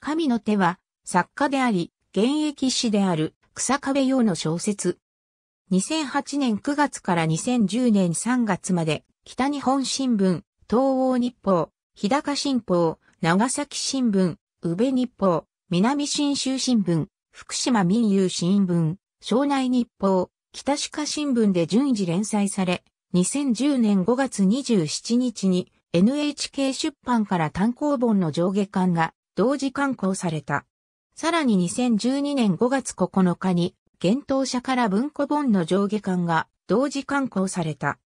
神の手は、作家であり、現役師である、草壁用の小説。2008年9月から2010年3月まで、北日本新聞、東欧日報、日高新報、長崎新聞、宇部日報、南新州新聞、福島民友新聞、庄内日報、北鹿新聞で順次連載され、2010年5月27日に NHK 出版から単行本の上下巻が同時刊行された。さらに2012年5月9日に、幻冬舎から文庫本の上下巻が同時刊行された。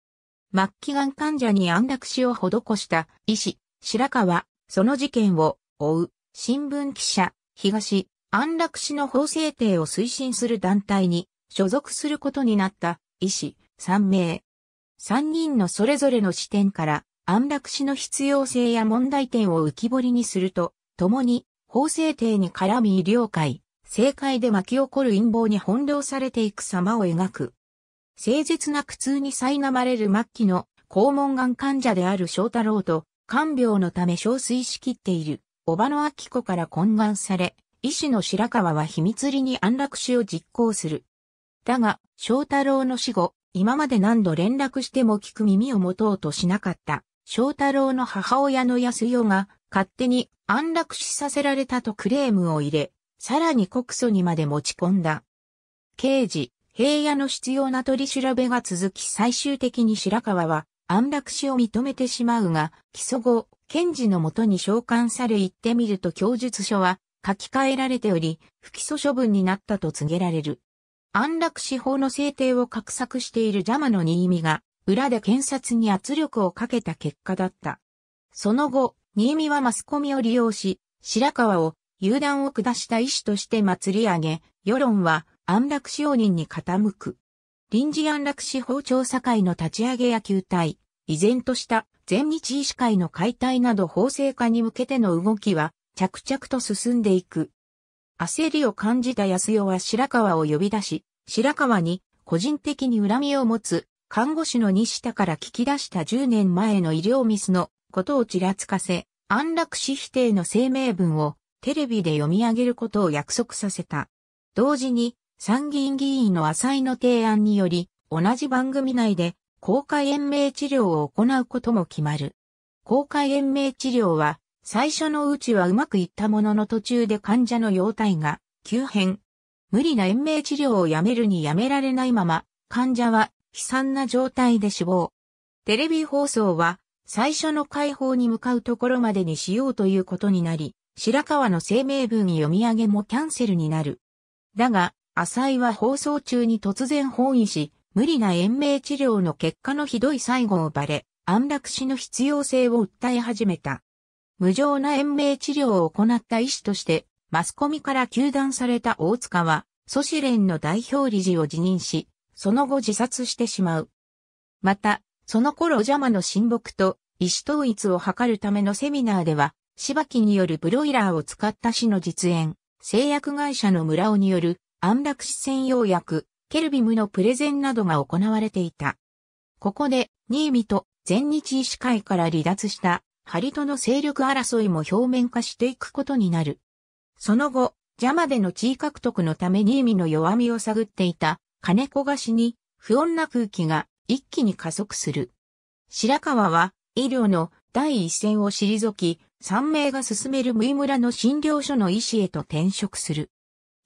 末期がん患者に安楽死を施した医師、白川、その事件を追う新聞記者、東、安楽死の法制定を推進する団体に所属することになった医師3名。3人のそれぞれの視点から安楽死の必要性や問題点を浮き彫りにすると、共に法制定に絡み医療界、政界で巻き起こる陰謀に翻弄されていく様を描く。誠実な苦痛に苛まれる末期の肛門癌患者である翔太郎と、看病のため憔悴しきっている、叔母の秋子から懇願され、医師の白川は秘密裏に安楽死を実行する。だが、翔太郎の死後、今まで何度連絡しても聞く耳を持とうとしなかった、翔太郎の母親の安代が、勝手に安楽死させられたとクレームを入れ、さらに告訴にまで持ち込んだ。刑事、平野の必要な取り調べが続き最終的に白川は安楽死を認めてしまうが、起訴後、検事のもとに召喚され行ってみると供述書は書き換えられており、不起訴処分になったと告げられる。安楽死法の制定を画策しているジャマの新味が、裏で検察に圧力をかけた結果だった。その後、新見はマスコミを利用し、白川を、遊断を下した医師として祭り上げ、世論は安楽死容認に傾く。臨時安楽死法調査会の立ち上げや球体、依然とした全日医師会の解体など法制化に向けての動きは着々と進んでいく。焦りを感じた安代は白川を呼び出し、白川に個人的に恨みを持つ看護師の西田から聞き出した10年前の医療ミスのことをちらつかせ、安楽死否定の声明文をテレビで読み上げることを約束させた。同時に参議院議員の浅井の提案により、同じ番組内で公開延命治療を行うことも決まる。公開延命治療は、最初のうちはうまくいったものの途中で患者の容態が急変。無理な延命治療をやめるにやめられないまま、患者は悲惨な状態で死亡。テレビ放送は最初の解放に向かうところまでにしようということになり、白川の声明文読み上げもキャンセルになる。だが、浅井は放送中に突然本意し、無理な延命治療の結果のひどい最後をバレ、安楽死の必要性を訴え始めた。無情な延命治療を行った医師として、マスコミから求断された大塚は、ソシレンの代表理事を辞任し、その後自殺してしまう。また、その頃ジャマの親睦と意思統一を図るためのセミナーでは、芝木によるブロイラーを使った死の実演、製薬会社の村尾による安楽死専用薬、ケルビムのプレゼンなどが行われていた。ここで、ニーミと全日医師会から離脱したハリとの勢力争いも表面化していくことになる。その後、ジャマでの地位獲得のためニーミの弱みを探っていた金子が死に、不穏な空気が一気に加速する。白川は医療の第一線を退き、三名が進める無井村の診療所の医師へと転職する。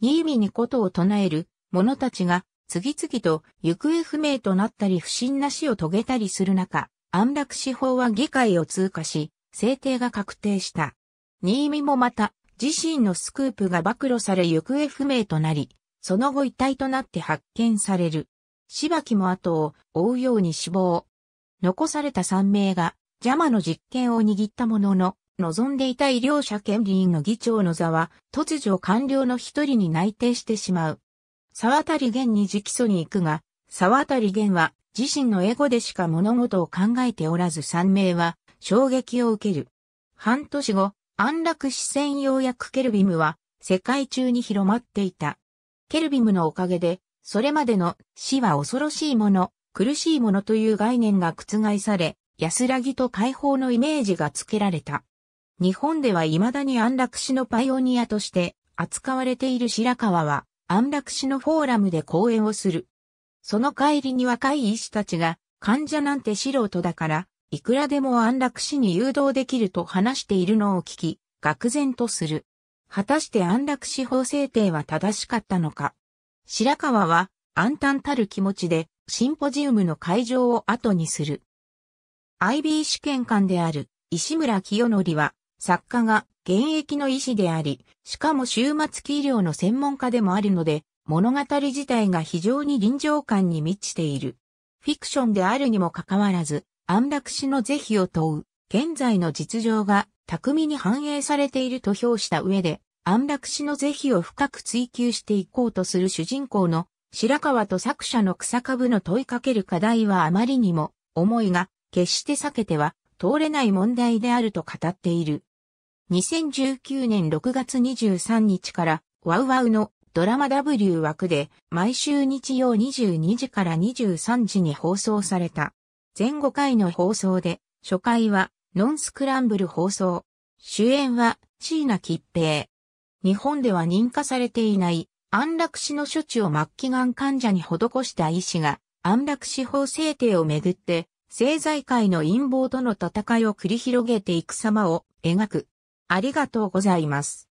新見にことを唱える者たちが次々と行方不明となったり不審な死を遂げたりする中、安楽死法は議会を通過し、制定が確定した。新見もまた、自身のスクープが暴露され行方不明となり、その後遺体となって発見される。しばきも後を追うように死亡。残された三名が邪魔の実権を握ったものの、望んでいた医療者権利の議長の座は、突如官僚の一人に内定してしまう。沢渡玄に直訴に行くが、沢渡玄は自身のエゴでしか物事を考えておらず三名は衝撃を受ける。半年後、安楽死専用薬ケルビムは世界中に広まっていた。ケルビムのおかげでそれまでの死は恐ろしいもの、苦しいものという概念が覆され、安らぎと解放のイメージが付けられた。日本では未だに安楽死のパイオニアとして扱われている白川は安楽死のフォーラムで講演をする。その帰りに若い医師たちが患者なんて素人だからいくらでも安楽死に誘導できると話しているのを聞き、愕然とする。果たして安楽死法制定は正しかったのか白川は暗淡たる気持ちでシンポジウムの会場を後にする。IB 試験官である石村清則は作家が現役の医師であり、しかも終末期医療の専門家でもあるので、物語自体が非常に臨場感に満ちている。フィクションであるにもかかわらず、安楽死の是非を問う、現在の実情が巧みに反映されていると評した上で、安楽死の是非を深く追求していこうとする主人公の白川と作者の草株の問いかける課題はあまりにも重いが、決して避けては通れない問題であると語っている。2019年6月23日からワウワウのドラマ W 枠で毎週日曜22時から23時に放送された。全5回の放送で初回はノンスクランブル放送。主演は椎名吉平。日本では認可されていない安楽死の処置を末期がん患者に施した医師が安楽死法制定をめぐって政財界の陰謀との戦いを繰り広げていく様を描く。ありがとうございます。